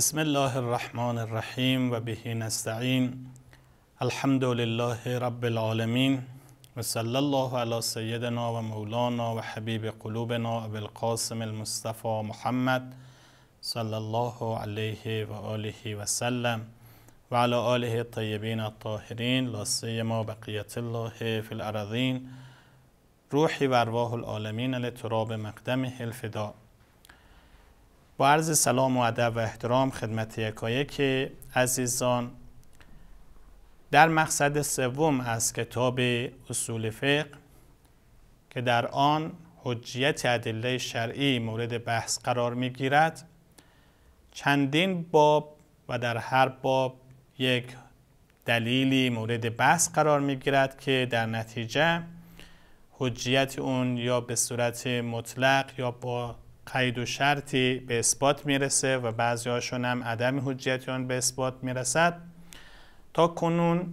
بسم الله الرحمن الرحيم وبه نستعين الحمد لله رب العالمين وصلى الله على سيدنا ومولانا وحبيب قلوبنا أبي القاسم المصطفى محمد صلى الله عليه وآله وسلم وعلى آله الطيبين الطاهرين لا سيما بقية الله في الأراضين روحي وأرواح العالمين لتراب مقدمه الفداء با عرض سلام و ادب و احترام خدمت یکایک عزیزان در مقصد سوم از کتاب اصول فقه که در آن حجیت ادله شرعی مورد بحث قرار می گیرد چندین باب و در هر باب یک دلیلی مورد بحث قرار می گیرد که در نتیجه حجیت اون یا به صورت مطلق یا با قید و شرطی به اثبات میرسه و بعضی هاشون هم عدم حجیتیان به اثبات میرسد تا کنون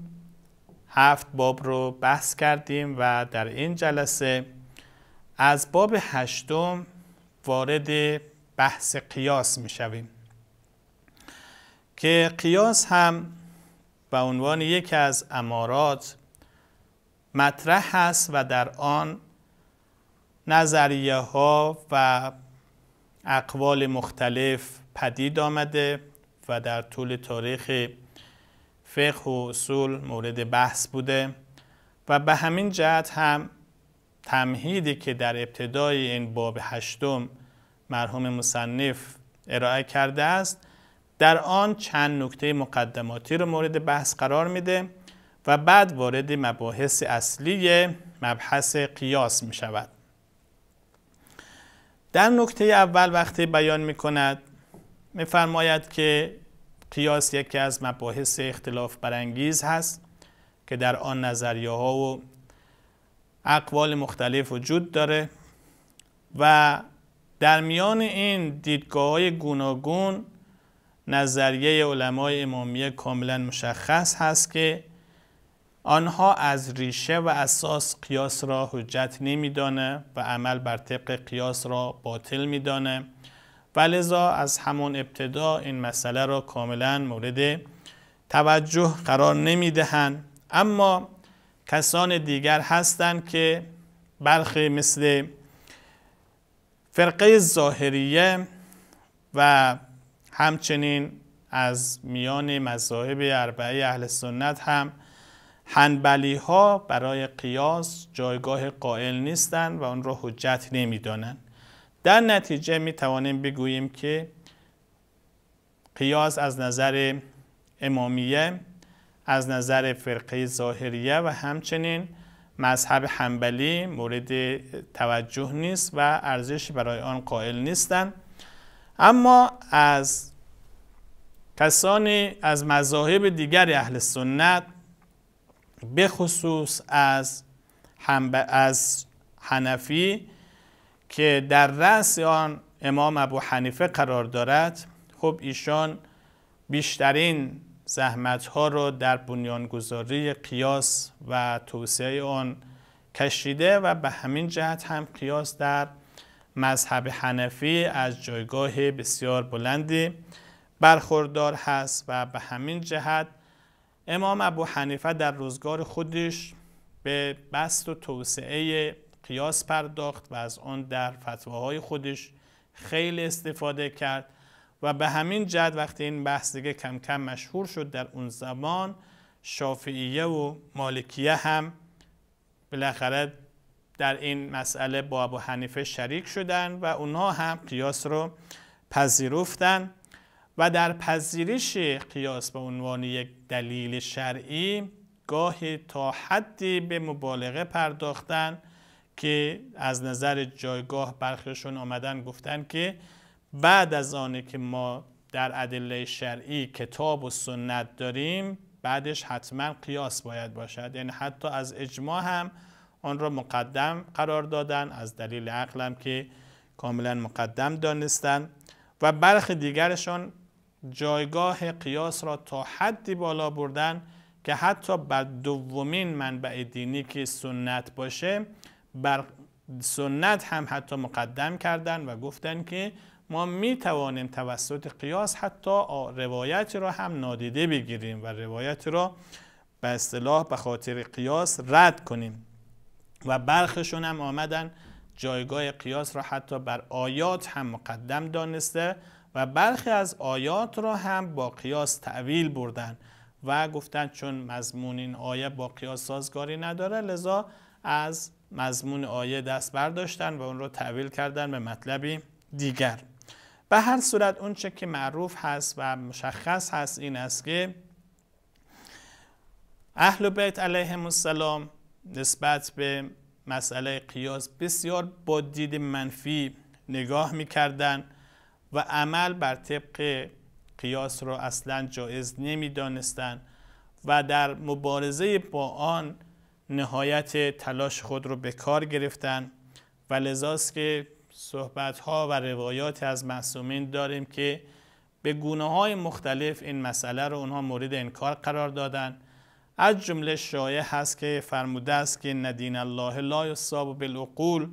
هفت باب رو بحث کردیم و در این جلسه از باب هشتم وارد بحث قیاس میشویم که قیاس هم به عنوان یکی از امارات مطرح هست و در آن نظریه ها و اقوال مختلف پدید آمده و در طول تاریخ فقه و اصول مورد بحث بوده و به همین جهت هم تمهیدی که در ابتدای این باب هشتم مرحوم مصنف ارائه کرده است در آن چند نکته مقدماتی رو مورد بحث قرار میده و بعد وارد مباحث اصلی مبحث قیاس می شود در نکته اول وقتی بیان می کند میفرماید که قیاس یکی از مباحث اختلاف برانگیز هست که در آن نظریه ها و اقوال مختلف وجود داره و در میان این دیدگاه های گوناگون نظریه علمای امامیه کاملا مشخص هست که آنها از ریشه و اساس قیاس را حجت نمیدانه و عمل بر طبق قیاس را باطل میدانه و لذا از همون ابتدا این مسئله را کاملا مورد توجه قرار نمیدهند اما کسان دیگر هستند که برخی مثل فرقه ظاهریه و همچنین از میان مذاهب اربعه اهل سنت هم هنبلی ها برای قیاس جایگاه قائل نیستند و اون را حجت نمیدانند در نتیجه می توانیم بگوییم که قیاس از نظر امامیه از نظر فرقه ظاهریه و همچنین مذهب حنبلی مورد توجه نیست و ارزشی برای آن قائل نیستند اما از کسانی از مذاهب دیگر اهل سنت به خصوص از, از حنفی که در رأس آن امام ابو حنیفه قرار دارد خب ایشان بیشترین زحمت ها رو در بنیانگذاری قیاس و توسعه آن کشیده و به همین جهت هم قیاس در مذهب حنفی از جایگاه بسیار بلندی برخوردار هست و به همین جهت امام ابو حنیفه در روزگار خودش به بست و توسعه قیاس پرداخت و از آن در فتواهای خودش خیلی استفاده کرد و به همین جد وقتی این بحث دیگه کم کم مشهور شد در اون زمان شافعیه و مالکیه هم بالاخره در این مسئله با ابو حنیفه شریک شدن و اونها هم قیاس رو پذیرفتن و در پذیرش قیاس به عنوان یک دلیل شرعی گاهی تا حدی به مبالغه پرداختن که از نظر جایگاه برخیشون آمدن گفتن که بعد از آنه که ما در ادله شرعی کتاب و سنت داریم بعدش حتما قیاس باید باشد یعنی حتی از اجماع هم آن را مقدم قرار دادن از دلیل عقلم که کاملا مقدم دانستن و برخی دیگرشان جایگاه قیاس را تا حدی بالا بردن که حتی بر دومین منبع دینی که سنت باشه بر سنت هم حتی مقدم کردن و گفتن که ما می توانیم توسط قیاس حتی روایتی را هم نادیده بگیریم و روایتی را به اصطلاح به خاطر قیاس رد کنیم و برخشون هم آمدن جایگاه قیاس را حتی بر آیات هم مقدم دانسته و برخی از آیات را هم با قیاس تعویل بردن و گفتن چون مضمون این آیه با قیاس سازگاری نداره لذا از مضمون آیه دست برداشتن و اون رو تعویل کردن به مطلبی دیگر به هر صورت اون چه که معروف هست و مشخص هست این است که اهل بیت علیه السلام نسبت به مسئله قیاس بسیار با دید منفی نگاه میکردند و عمل بر طبق قیاس را اصلا جایز نمیدانستند و در مبارزه با آن نهایت تلاش خود رو به کار گرفتن و لذاست که صحبت ها و روایات از معصومین داریم که به گونه های مختلف این مسئله رو اونها مورد انکار قرار دادن از جمله شایع هست که فرموده است که ندین الله لا یصاب بالعقول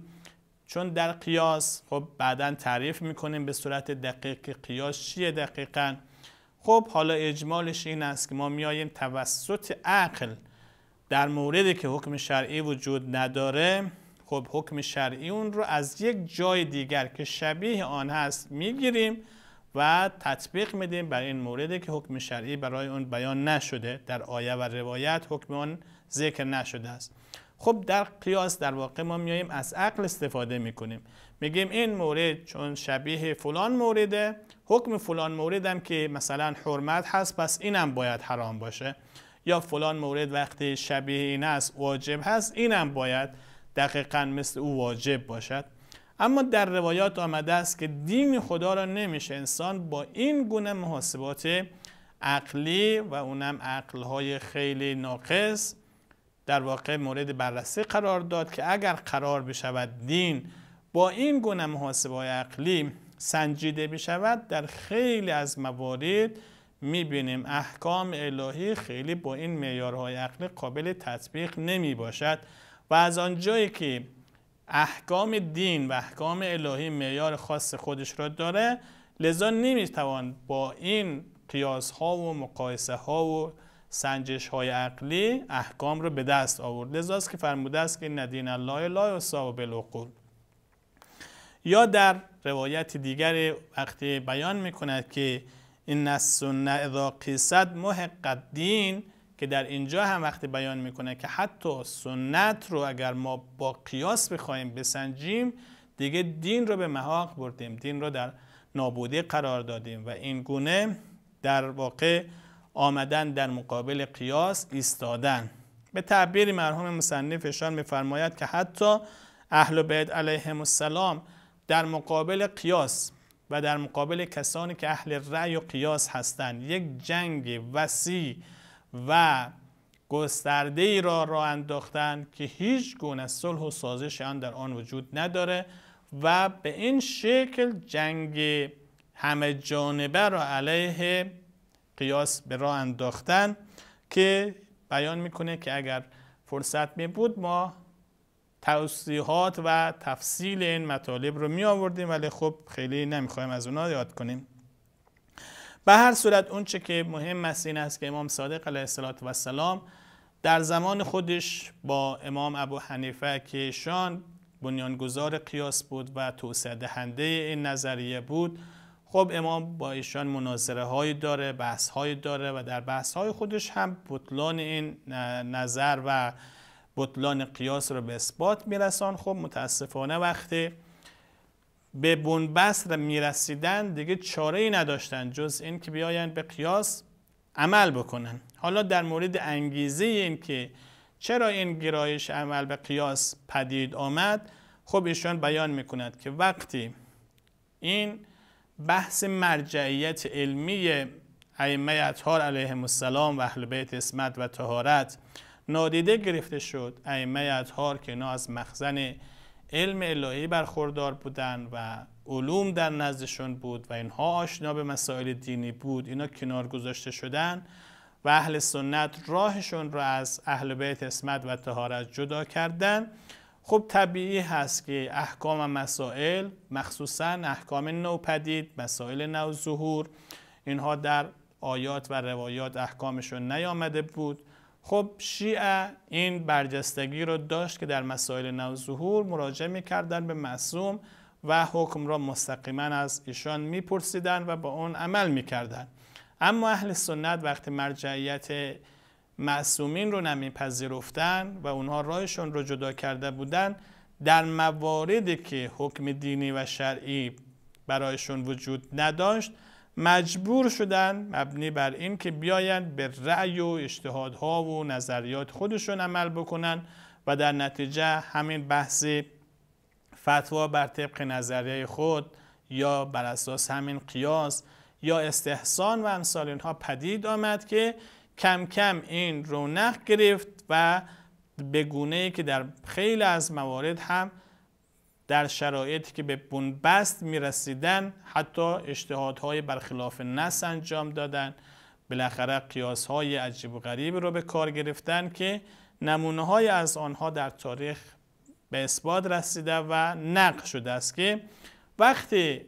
چون در قیاس خب بعدا تعریف میکنیم به صورت دقیق قیاس چیه دقیقا خب حالا اجمالش این است که ما میاییم توسط عقل در موردی که حکم شرعی وجود نداره خب حکم شرعی اون رو از یک جای دیگر که شبیه آن هست میگیریم و تطبیق میدیم بر این موردی که حکم شرعی برای اون بیان نشده در آیه و روایت حکم آن ذکر نشده است خب در قیاس در واقع ما میایم از عقل استفاده میکنیم میگیم این مورد چون شبیه فلان مورده حکم فلان موردم که مثلا حرمت هست پس اینم باید حرام باشه یا فلان مورد وقتی شبیه این است واجب هست اینم باید دقیقا مثل او واجب باشد اما در روایات آمده است که دین خدا را نمیشه انسان با این گونه محاسبات عقلی و اونم عقلهای خیلی ناقص در واقع مورد بررسی قرار داد که اگر قرار بشود دین با این گونه محاسبه های عقلی سنجیده بشود در خیلی از موارد میبینیم احکام الهی خیلی با این معیارهای عقلی قابل تطبیق نمی باشد و از آنجایی که احکام دین و احکام الهی معیار خاص خودش را داره لذا نمیتوان با این قیاس ها و مقایسه ها و سنجش های عقلی احکام رو به دست آورد لذاست که فرموده است که ندین الله لا و بالعقول یا در روایت دیگر وقتی بیان میکند که این السنه اذا قیصد محق دین که در اینجا هم وقتی بیان میکنه که حتی سنت رو اگر ما با قیاس بخوایم بسنجیم دیگه دین رو به محاق بردیم دین رو در نابودی قرار دادیم و این گونه در واقع آمدن در مقابل قیاس ایستادن به تعبیر مرحوم مصنف فشان میفرماید که حتی اهل بیت علیهم السلام در مقابل قیاس و در مقابل کسانی که اهل رأی و قیاس هستند یک جنگ وسیع و گسترده ای را راه انداختن که هیچ گونه صلح و سازش آن در آن وجود نداره و به این شکل جنگ همه جانبه را علیه قیاس به راه انداختن که بیان میکنه که اگر فرصت می بود ما توصیحات و تفصیل این مطالب رو می آوردیم ولی خب خیلی نمیخوایم از اونا یاد کنیم به هر صورت اونچه که مهم است این است که امام صادق علیه السلام در زمان خودش با امام ابو حنیفه که شان بنیانگذار قیاس بود و توسعه دهنده این نظریه بود خب امام با ایشان مناظره های داره بحث های داره و در بحث های خودش هم بطلان این نظر و بطلان قیاس رو به اثبات میرسان خب متاسفانه وقتی به بنبست میرسیدن دیگه چاره ای نداشتن جز این که بیاین به قیاس عمل بکنن حالا در مورد انگیزه این که چرا این گرایش عمل به قیاس پدید آمد خب ایشان بیان میکند که وقتی این بحث مرجعیت علمی ائمه اطهار علیهم السلام و اهل بیت اسمت و تهارت نادیده گرفته شد ائمه اطهار که اینا از مخزن علم الهی برخوردار بودند و علوم در نزدشون بود و اینها آشنا به مسائل دینی بود اینا کنار گذاشته شدن و اهل سنت راهشون را از اهل بیت اسمت و تهارت جدا کردند. خب طبیعی هست که احکام و مسائل مخصوصا احکام نوپدید مسائل نو ظهور اینها در آیات و روایات احکامشون نیامده بود خب شیعه این برجستگی رو داشت که در مسائل نو ظهور مراجعه میکردن به معصوم و حکم را مستقیما از ایشان میپرسیدن و با اون عمل میکردن اما اهل سنت وقتی مرجعیت معصومین رو نمیپذیرفتن و اونها راهشون رو جدا کرده بودن در مواردی که حکم دینی و شرعی برایشون وجود نداشت مجبور شدن مبنی بر این که بیایند به رأی و اجتهادها و نظریات خودشون عمل بکنن و در نتیجه همین بحث فتوا بر طبق نظریه خود یا بر اساس همین قیاس یا استحسان و امثال اینها پدید آمد که کم کم این رونق گرفت و به گونه که در خیلی از موارد هم در شرایطی که به بنبست می رسیدن حتی اجتهادهای برخلاف نس انجام دادن بالاخره قیاس های عجیب و غریب رو به کار گرفتن که نمونه های از آنها در تاریخ به اثبات رسیده و نقش شده است که وقتی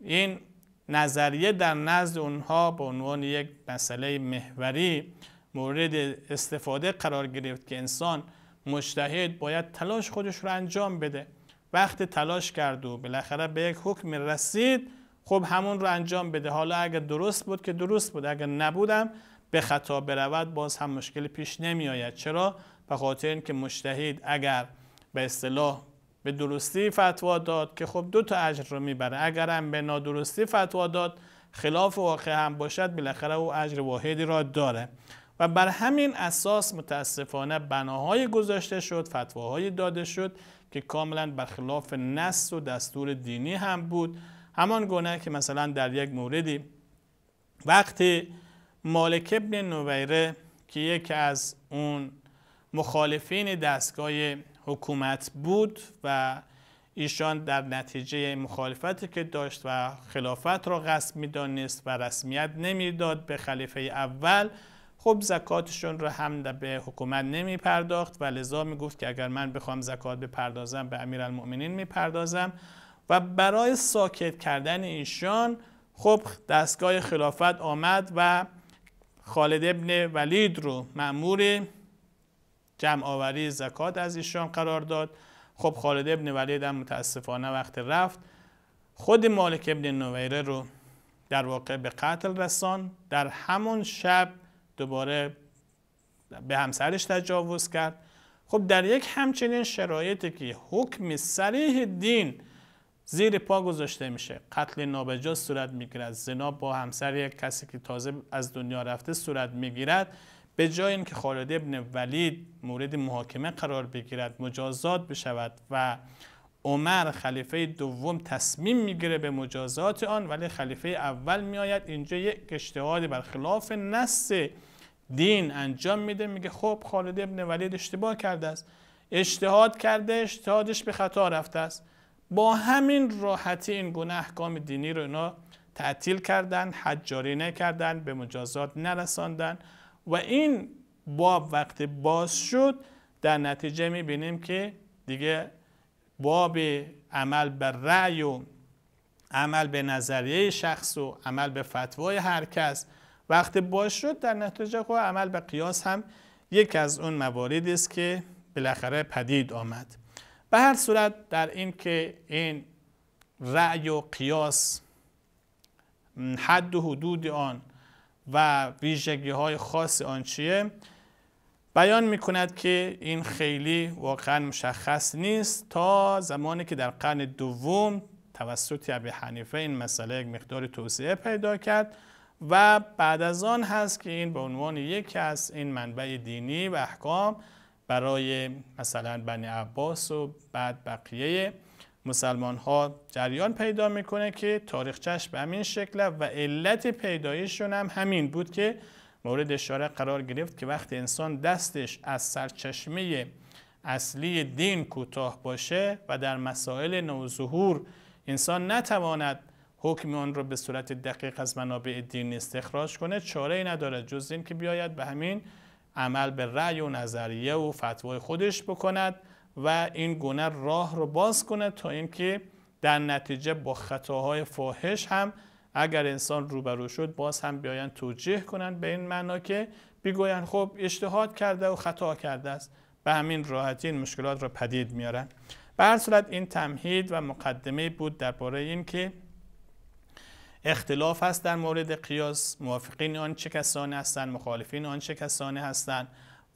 این نظریه در نزد اونها به عنوان یک مسئله محوری مورد استفاده قرار گرفت که انسان مجتهد باید تلاش خودش رو انجام بده وقتی تلاش کرد و بالاخره به یک حکم رسید خب همون رو انجام بده حالا اگر درست بود که درست بود اگر نبودم به خطا برود باز هم مشکل پیش نمی آید چرا؟ به خاطر اینکه مجتهد اگر به اصطلاح به درستی فتوا داد که خب دو تا اجر رو میبره اگرم به نادرستی فتوا داد خلاف واقع هم باشد بالاخره او اجر واحدی را داره و بر همین اساس متاسفانه بناهای گذاشته شد فتواهایی داده شد که کاملا برخلاف نص و دستور دینی هم بود همان گونه که مثلا در یک موردی وقتی مالک ابن نویره که یکی از اون مخالفین دستگاه حکومت بود و ایشان در نتیجه مخالفتی که داشت و خلافت را غصب میدانست و رسمیت نمیداد به خلیفه اول خب زکاتشون را هم به حکومت نمی پرداخت و لذا می گفت که اگر من بخوام زکات بپردازم به امیرالمؤمنین می پردازم و برای ساکت کردن ایشان خب دستگاه خلافت آمد و خالد ابن ولید رو مأمور جمع آوری زکات از ایشان قرار داد خب خالد ابن ولید هم متاسفانه وقت رفت خود مالک ابن نویره رو در واقع به قتل رسان در همون شب دوباره به همسرش تجاوز کرد خب در یک همچنین شرایطی که حکم سریح دین زیر پا گذاشته میشه قتل نابجا صورت میگیرد زنا با همسر یک کسی که تازه از دنیا رفته صورت میگیرد به جای اینکه خالد ابن ولید مورد محاکمه قرار بگیرد مجازات بشود و عمر خلیفه دوم تصمیم میگیره به مجازات آن ولی خلیفه اول میآید اینجا یک بر برخلاف نص دین انجام میده میگه خب خالد ابن ولید اشتباه کرده است اجتهاد کرده اجتهادش به خطا رفته است با همین راحتی این گونه احکام دینی رو اینا تعطیل کردن حجاری نکردن به مجازات نرساندن و این باب وقتی باز شد در نتیجه میبینیم که دیگه باب عمل به رأی و عمل به نظریه شخص و عمل به فتوای هر کس وقتی باز شد در نتیجه خود خب عمل به قیاس هم یک از اون مواردی است که بالاخره پدید آمد به هر صورت در این که این رأی و قیاس حد و حدود آن و ویژگی های خاص آن چیه بیان می که این خیلی واقعا مشخص نیست تا زمانی که در قرن دوم توسط ابی حنیفه این مسئله یک مقدار توسعه پیدا کرد و بعد از آن هست که این به عنوان یکی از این منبع دینی و احکام برای مثلا بنی عباس و بعد بقیه مسلمان ها جریان پیدا میکنه که تاریخچش به همین شکل و علت پیدایشون هم همین بود که مورد اشاره قرار گرفت که وقتی انسان دستش از سرچشمه اصلی دین کوتاه باشه و در مسائل نوظهور انسان نتواند حکم آن را به صورت دقیق از منابع دین استخراج کنه چاره ای ندارد جز این که بیاید به همین عمل به رأی و نظریه و فتوای خودش بکند و این گونه راه رو باز کنه تا اینکه در نتیجه با خطاهای فاحش هم اگر انسان روبرو شد باز هم بیاین توجیه کنن به این معنا که بگوین خب اجتهاد کرده و خطا کرده است به همین راحتی این مشکلات را پدید میارن به هر صورت این تمهید و مقدمه بود درباره این که اختلاف هست در مورد قیاس موافقین آن چه کسانی هستند مخالفین آن چه کسانی هستند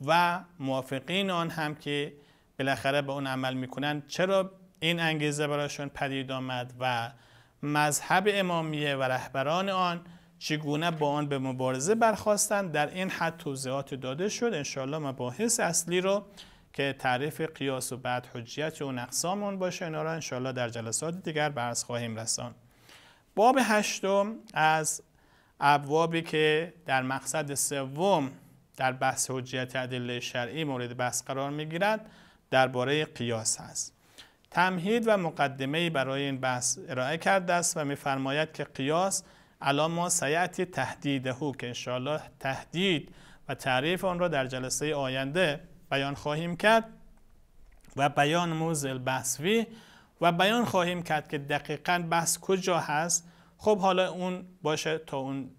و موافقین آن هم که بالاخره به اون عمل میکنن چرا این انگیزه برایشون پدید آمد و مذهب امامیه و رهبران آن چگونه با آن به مبارزه برخواستند در این حد توضیحات داده شد انشاءالله مباحث اصلی رو که تعریف قیاس و بعد حجیت و اقسام اون باشه اینا رو انشاءالله در جلسات دیگر برس خواهیم رسان باب هشتم از ابوابی که در مقصد سوم در بحث حجیت ادله شرعی مورد بحث قرار میگیرد درباره قیاس هست تمهید و مقدمه برای این بحث ارائه کرده است و میفرماید که قیاس الان ما سیعتی تهدیدهو که انشاءالله تهدید و تعریف آن را در جلسه آینده بیان خواهیم کرد و بیان موزل بحثوی و بیان خواهیم کرد که دقیقا بحث کجا هست خب حالا اون باشه تا اون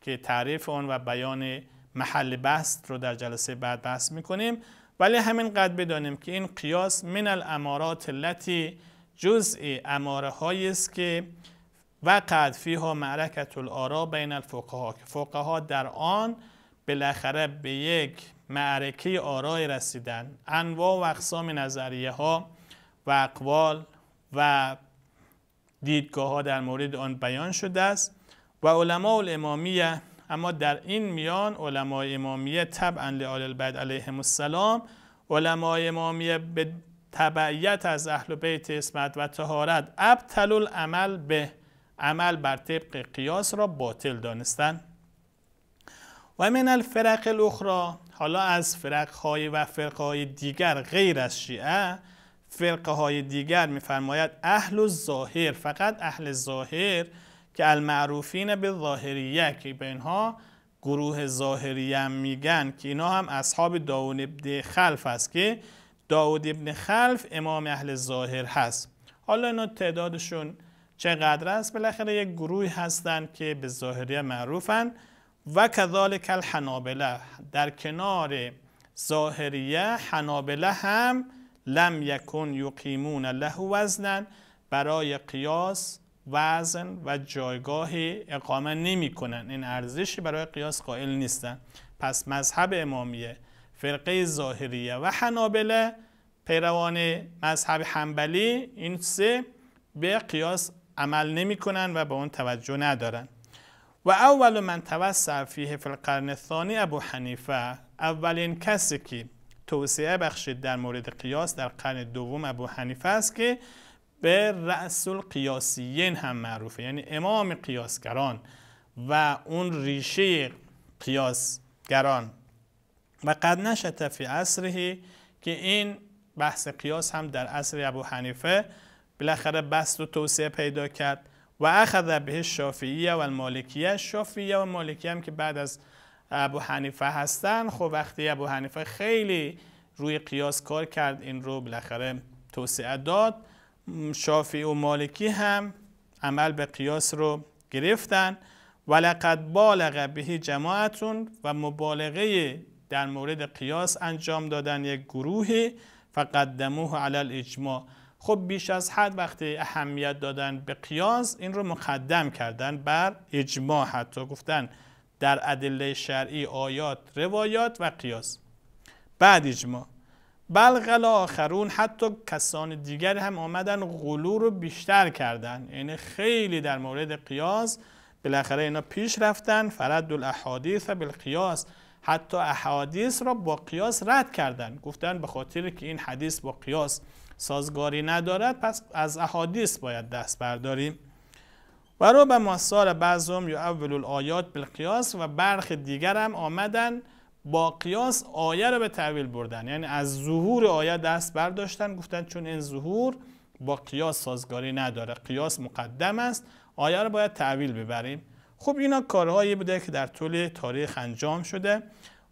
که تعریف آن و بیان محل بحث رو در جلسه بعد بحث میکنیم ولی قد بدانیم که این قیاس من الامارات التی جزء اماره هایی است که وقعت فیها معرکت الارا بین الفقها که فقها در آن بالاخره به یک معرکه آرای رسیدن انواع و اقسام نظریه ها و اقوال و دیدگاه ها در مورد آن بیان شده است و علماء الامامیه اما در این میان علمای امامیه طبعا لآل البد علیهم السلام علمای امامیه به تبعیت از اهل بیت اسمت و تهارت ابتل العمل به عمل بر طبق قیاس را باطل دانستن و من الفرق الاخرى حالا از فرق های و فرق های دیگر غیر از شیعه فرق های دیگر میفرماید اهل ظاهر فقط اهل ظاهر که المعروفین به ظاهریه که به اینها گروه ظاهریه میگن که اینا هم اصحاب داود ابن خلف است که داود ابن خلف امام اهل ظاهر هست حالا اینا تعدادشون چقدر است بالاخره یک گروهی هستند که به ظاهریه معروفن و کذالک الحنابله در کنار ظاهریه حنابله هم لم یکن یقیمون له وزنن برای قیاس وزن و جایگاه اقامه نمی کنن. این ارزشی برای قیاس قائل نیستن پس مذهب امامیه فرقه ظاهریه و حنابله پیروان مذهب حنبلی این سه به قیاس عمل نمی کنن و به اون توجه ندارن و اول من توسع فیه فی القرن ابو حنیفه اولین کسی که توسعه بخشید در مورد قیاس در قرن دوم ابو حنیفه است که به رأس القیاسیین هم معروفه یعنی امام قیاسگران و اون ریشه قیاسگران و قد نشده فی عصره که این بحث قیاس هم در عصر ابو حنیفه بالاخره بست و توسعه پیدا کرد و اخذ به شافعیه و المالکیه شافعیه و مالکیه هم که بعد از ابو حنیفه هستن خب وقتی ابو حنیفه خیلی روی قیاس کار کرد این رو بالاخره توسعه داد شافعی و مالکی هم عمل به قیاس رو گرفتن ولقد بالغ بهی جماعتون و مبالغه در مورد قیاس انجام دادن یک گروهی فقدموه علی الاجماع خب بیش از حد وقتی اهمیت دادن به قیاس این رو مقدم کردن بر اجماع حتی گفتن در ادله شرعی آیات روایات و قیاس بعد اجماع بلغل آخرون حتی کسان دیگر هم آمدن غلو رو بیشتر کردن یعنی خیلی در مورد قیاس بالاخره اینا پیش رفتن فرد الاحادیث بالقیاس حتی احادیث را با قیاس رد کردن گفتن به خاطر که این حدیث با قیاس سازگاری ندارد پس از احادیث باید دست برداریم و رو به مثال بعضم یا اول الایات بالقیاس و برخ دیگر هم آمدن با قیاس آیه رو به تعویل بردن یعنی از ظهور آیه دست برداشتن گفتن چون این ظهور با قیاس سازگاری نداره قیاس مقدم است آیه را باید تعویل ببریم خب اینا کارهایی بوده که در طول تاریخ انجام شده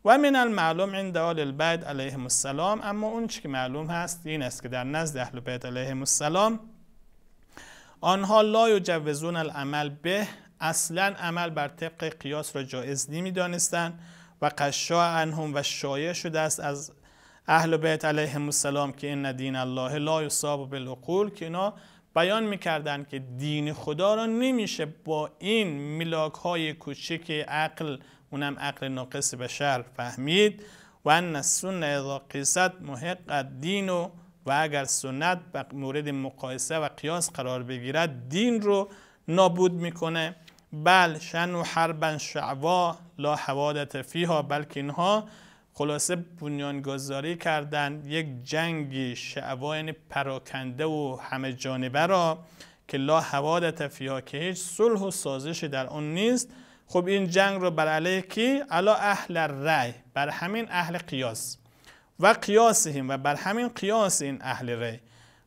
و من المعلوم این آل البید علیهم السلام اما اون که معلوم هست این است که در نزد اهل بیت علیهم السلام آنها لا یجوزون العمل به اصلا عمل بر طبق قیاس را جایز نمیدانستند و قشا انهم و شایع شده است از اهل بیت علیهم السلام که این دین الله لا یصاب بالعقول که اینا بیان میکردن که دین خدا را نمیشه با این ملاک های کوچک عقل اونم عقل ناقص بشر فهمید و ان السنه اذا قیست محق دین و و اگر سنت مورد مقایسه و قیاس قرار بگیرد دین رو نابود میکنه بل شن و حربن شعوا لا حوادت فیها بلکه اینها خلاصه بنیانگذاری کردن یک جنگی شعوا یعنی پراکنده و همه جانبه را که لا حوادت فیها که هیچ صلح و سازشی در آن نیست خب این جنگ رو بر علیه کی علا اهل رای بر همین اهل قیاس و قیاسهم و بر همین قیاس این اهل رای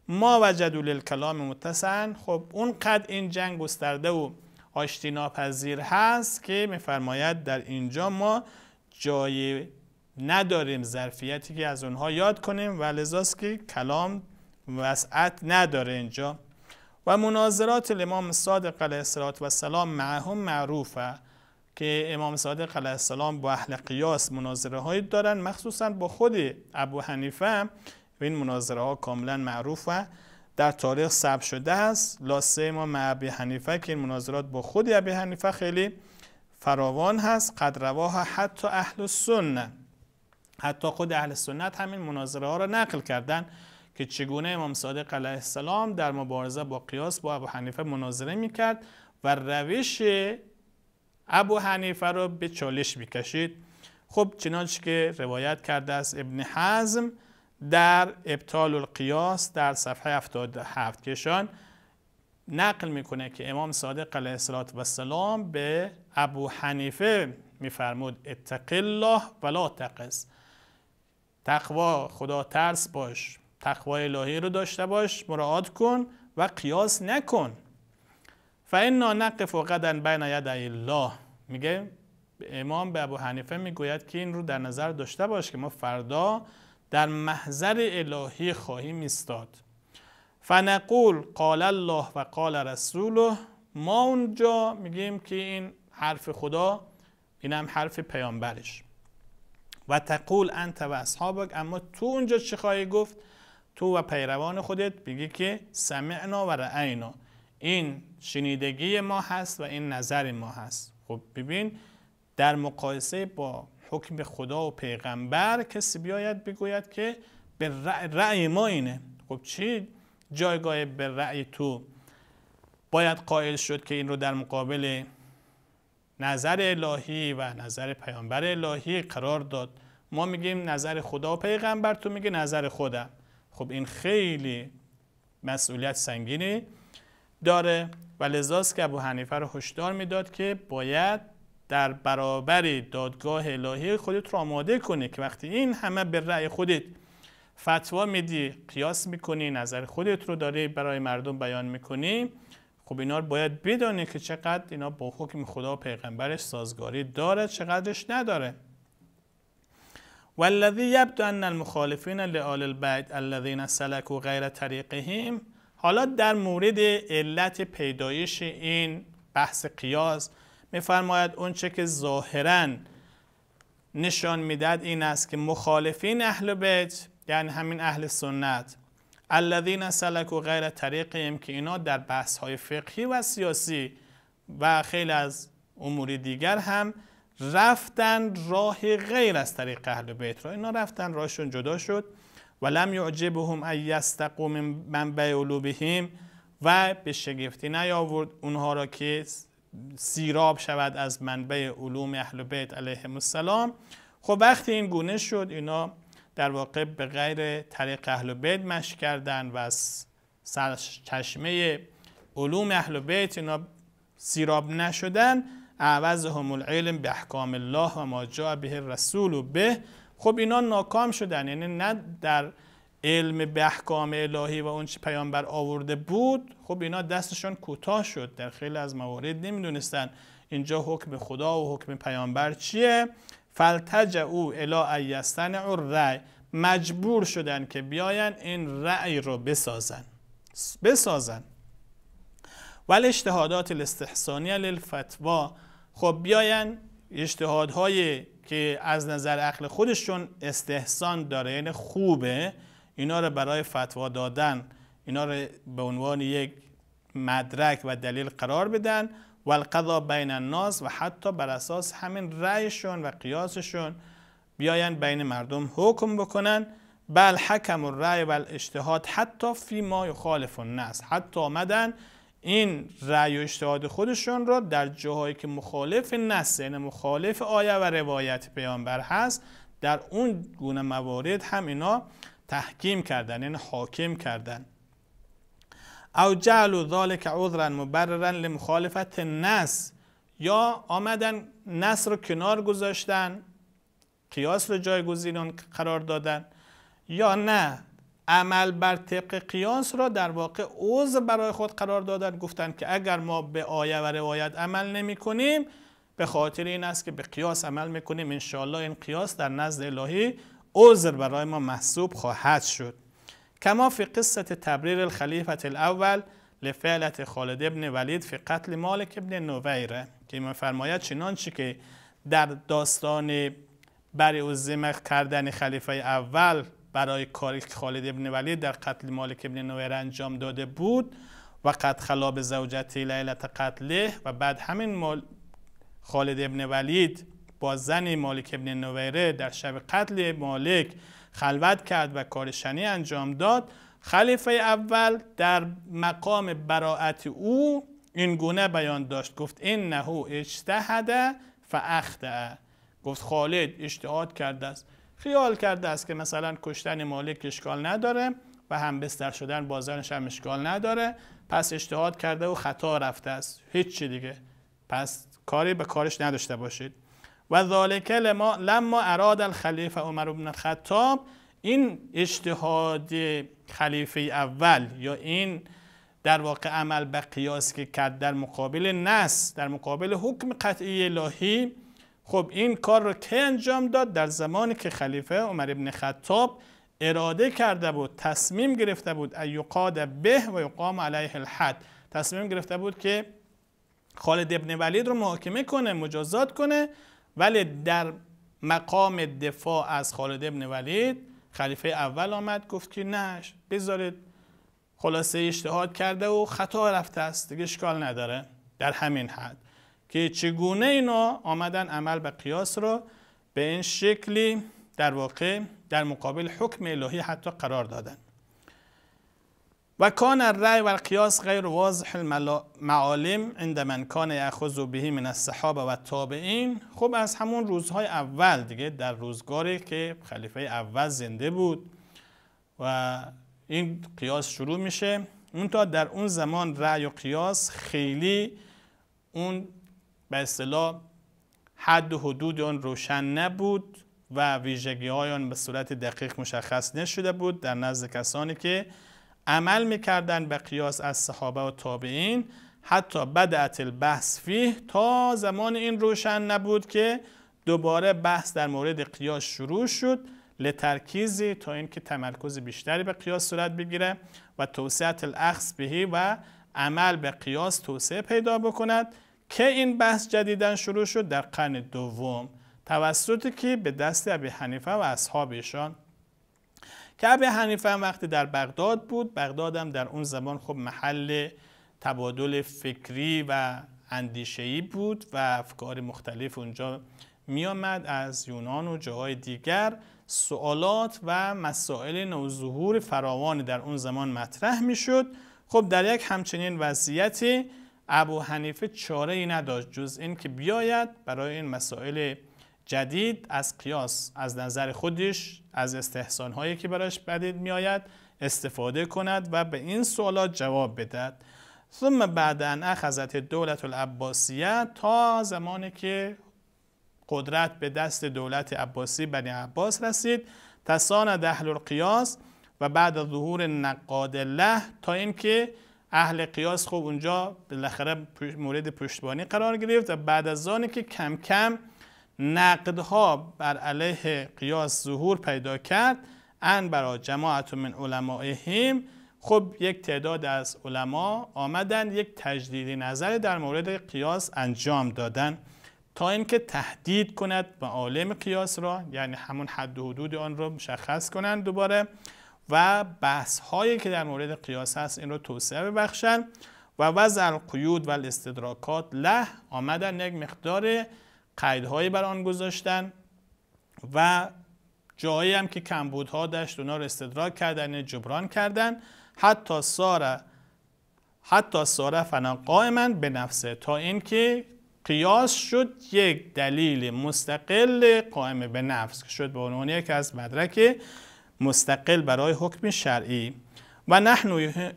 ما وجدوا للکلام متسن خب اونقدر این جنگ گسترده و آشتی ناپذیر هست که میفرماید در اینجا ما جایی نداریم ظرفیتی که از اونها یاد کنیم و لذاست که کلام وسعت نداره اینجا و مناظرات الامام صادق علیه السلام معهم معروفه که امام صادق علیه السلام با اهل قیاس مناظره هایی دارن مخصوصا با خود ابو حنیفه این مناظره ها کاملا معروفه در تاریخ ثبت شده است لاسه ما مع ابی حنیفه که این مناظرات با خود ابی حنیفه خیلی فراوان هست قد حتی اهل سنت، حتی خود اهل سنت همین مناظره ها را نقل کردن که چگونه امام صادق علیه السلام در مبارزه با قیاس با ابو حنیفه مناظره میکرد و روش ابو حنیفه را به چالش میکشید خب چنانچه که روایت کرده است ابن حزم در ابطال القیاس در صفحه 77 کشان نقل میکنه که امام صادق علیه السلام به ابو حنیفه میفرمود اتق الله ولا تقص تقوا خدا ترس باش تقوا الهی رو داشته باش مراعات کن و قیاس نکن فانا نقف غدا بین یدی الله میگه امام به ابو حنیفه میگوید که این رو در نظر داشته باش که ما فردا در محضر الهی خواهیم ایستاد فنقول قال الله و قال رسوله ما اونجا میگیم که این حرف خدا اینم حرف پیامبرش و تقول انت و اصحابک اما تو اونجا چی خواهی گفت تو و پیروان خودت بگی که سمعنا و رأینا این شنیدگی ما هست و این نظر ما هست خب ببین در مقایسه با حکم خدا و پیغمبر کسی بیاید بگوید که به رأی ما اینه خب چی جایگاه به رأی تو باید قائل شد که این رو در مقابل نظر الهی و نظر پیامبر الهی قرار داد ما میگیم نظر خدا و پیغمبر تو میگه نظر خودم خب این خیلی مسئولیت سنگینی داره و لذاست که ابو حنیفه رو هشدار میداد که باید در برابر دادگاه الهی خودت رو آماده کنی که وقتی این همه به رأی خودت فتوا میدی قیاس میکنی نظر خودت رو داری برای مردم بیان میکنی خب اینا باید بدانی که چقدر اینا با حکم خدا و پیغمبرش سازگاری داره چقدرش نداره والذی یبدو ان المخالفین لآل البیت الذین سلکوا غیر طریقهم حالا در مورد علت پیدایش این بحث قیاس میفرماید اونچه که ظاهرا نشان میدهد این است که مخالفین اهل بیت یعنی همین اهل سنت الذین سلکوا غیر طریقیم که اینا در بحث های فقهی و سیاسی و خیلی از امور دیگر هم رفتن راه غیر از طریق اهل بیت را اینا رفتن راهشون جدا شد و لم یعجبهم ان یستقوا من بهیم و به شگفتی نیاورد اونها را که سیراب شود از منبع علوم اهل بیت علیهم السلام خب وقتی این گونه شد اینا در واقع به غیر طریق اهل بیت مشکردن کردن و از چشمه علوم اهل بیت اینا سیراب نشدن اعوض هم العلم به احکام الله و ما جا به رسول و به خب اینا ناکام شدن یعنی نه در علم به احکام الهی و اون چی پیامبر آورده بود خب اینا دستشون کوتاه شد در خیلی از موارد نمیدونستن اینجا حکم خدا و حکم پیامبر چیه فلتج او الا ایستن او مجبور شدن که بیاین این رأی رو بسازن بسازن و اجتهادات الاستحسانی للفتوا خب بیاین اجتهادهای که از نظر عقل خودشون استحسان داره یعنی خوبه اینا رو برای فتوا دادن اینا رو به عنوان یک مدرک و دلیل قرار بدن و القضا بین الناس و حتی بر اساس همین رأیشون و قیاسشون بیاین بین مردم حکم بکنن بل حکم و رأی و اجتهاد حتی فی ما یخالف الناس حتی آمدن این رأی و اجتهاد خودشون رو در جاهایی که مخالف نص یعنی مخالف آیه و روایت پیامبر هست در اون گونه موارد هم اینا تحکیم کردن یعنی حاکم کردن او جعل ذالک عذرا مبررا لمخالفت نس یا آمدن نس رو کنار گذاشتن قیاس رو جایگزین قرار دادن یا نه عمل بر طبق قیاس را در واقع عذر برای خود قرار دادن گفتن که اگر ما به آیه و روایت عمل نمی کنیم به خاطر این است که به قیاس عمل میکنیم انشاءالله این قیاس در نزد الهی عذر برای ما محسوب خواهد شد کما فی قصه تبریر الخلیفه الاول لفعلت خالد ابن ولید فی قتل مالک ابن نویره که فرماید چنانچه که در داستان برای و کردن خلیفه اول برای کاری که خالد ابن ولید در قتل مالک ابن نویره انجام داده بود و قد خلاب زوجتی لیلت قتله و بعد همین مال خالد ابن ولید با زن مالک ابن نویره در شب قتل مالک خلوت کرد و کارشنی انجام داد خلیفه اول در مقام براعت او این گونه بیان داشت گفت این نهو اجتهده فاخته گفت خالد اجتهاد کرده است خیال کرده است که مثلا کشتن مالک اشکال نداره و هم بستر شدن بازارش هم اشکال نداره پس اجتهاد کرده و خطا رفته است هیچ چی دیگه پس کاری به کارش نداشته باشید و ذالک لما لما اراد الخلیفه عمر بن الخطاب این اجتهاد خلیفه اول یا این در واقع عمل به قیاس که کرد در مقابل نس در مقابل حکم قطعی الهی خب این کار رو که انجام داد در زمانی که خلیفه عمر ابن خطاب اراده کرده بود تصمیم گرفته بود ایقاد به و یقام علیه الحد تصمیم گرفته بود که خالد ابن ولید رو محاکمه کنه مجازات کنه ولی در مقام دفاع از خالد ابن ولید خلیفه اول آمد گفت که نه بذارید خلاصه اجتهاد کرده و خطا رفته است دیگه اشکال نداره در همین حد که چگونه اینا آمدن عمل به قیاس را به این شکلی در واقع در مقابل حکم الهی حتی قرار دادن و کان الرأی و القیاس غیر واضح المعالم عند من کان یأخذ به من الصحابه و تابعین خب از همون روزهای اول دیگه در روزگاری که خلیفه اول زنده بود و این قیاس شروع میشه اون تا در اون زمان رعی و قیاس خیلی اون به اصطلاح حد و حدود آن روشن نبود و ویژگی های آن به صورت دقیق مشخص نشده بود در نزد کسانی که عمل میکردن به قیاس از صحابه و تابعین حتی بدعت البحث فیه تا زمان این روشن نبود که دوباره بحث در مورد قیاس شروع شد لترکیزی تا اینکه تمرکز بیشتری به قیاس صورت بگیره و توسعت الاخص بهی و عمل به قیاس توسعه پیدا بکند که این بحث جدیدا شروع شد در قرن دوم توسطی که به دست ابی حنیفه و اصحابشان کعب حنیفه هم وقتی در بغداد بود بغداد هم در اون زمان خب محل تبادل فکری و اندیشهی بود و افکار مختلف اونجا آمد از یونان و جاهای دیگر سوالات و مسائل نوظهور فراوان در اون زمان مطرح میشد خب در یک همچنین وضعیتی ابو حنیفه چاره ای نداشت جز این که بیاید برای این مسائل جدید از قیاس از نظر خودش از استحسان هایی که براش بدید میآید استفاده کند و به این سوالات جواب بدهد ثم بعد ان اخذت دولت العباسیه تا زمانی که قدرت به دست دولت عباسی بنی عباس رسید تساند اهل القیاس و بعد ظهور نقاد الله تا اینکه اهل قیاس خب اونجا بالاخره مورد پشتبانی قرار گرفت و بعد از آن که کم کم نقدها بر علیه قیاس ظهور پیدا کرد ان برا جماعت من علمائهم خب یک تعداد از علما آمدن یک تجدید نظر در مورد قیاس انجام دادند تا اینکه تهدید کند معالم قیاس را یعنی همون حد و حدود آن را مشخص کنند دوباره و بحث هایی که در مورد قیاس هست این رو توسعه ببخشند و وضع القیود و الاستدراکات له آمدن یک مقدار قیدهایی بر آن گذاشتن و جایی هم که کمبودها داشت اونا رو استدراک کردن جبران کردن حتی ساره حتی ساره فنا قائما به نفسه تا اینکه قیاس شد یک دلیل مستقل قائم به نفس که شد به عنوان یک از مدرک مستقل برای حکم شرعی و نحن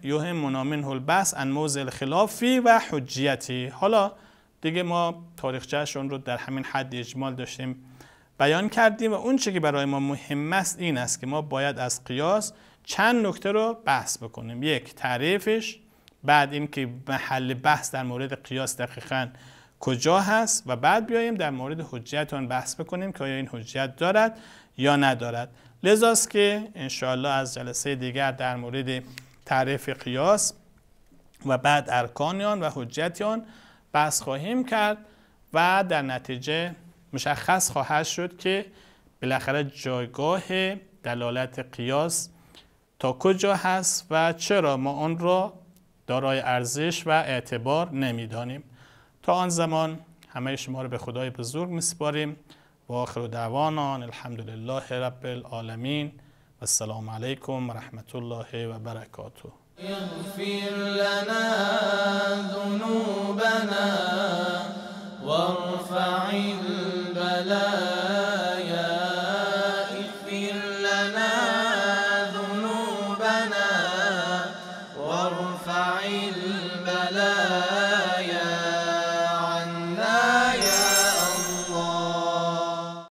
یهم منامن البحث ان موزل خلافی و حجیتی حالا دیگه ما تاریخچهشون رو در همین حد اجمال داشتیم بیان کردیم و اون که برای ما مهم است این است که ما باید از قیاس چند نکته رو بحث بکنیم یک تعریفش بعد اینکه محل بحث در مورد قیاس دقیقا کجا هست و بعد بیاییم در مورد حجیت آن بحث بکنیم که آیا این حجیت دارد یا ندارد لذاست که انشاءالله از جلسه دیگر در مورد تعریف قیاس و بعد ارکان و حجیتیان بحث خواهیم کرد و در نتیجه مشخص خواهد شد که بالاخره جایگاه دلالت قیاس تا کجا هست و چرا ما آن را دارای ارزش و اعتبار نمیدانیم تا آن زمان همه شما را به خدای بزرگ میسپاریم و آخر دعوانان الحمدلله رب العالمین و السلام علیکم و رحمت الله و برکاته اغفر لنا ذنوبنا وارفع البلاء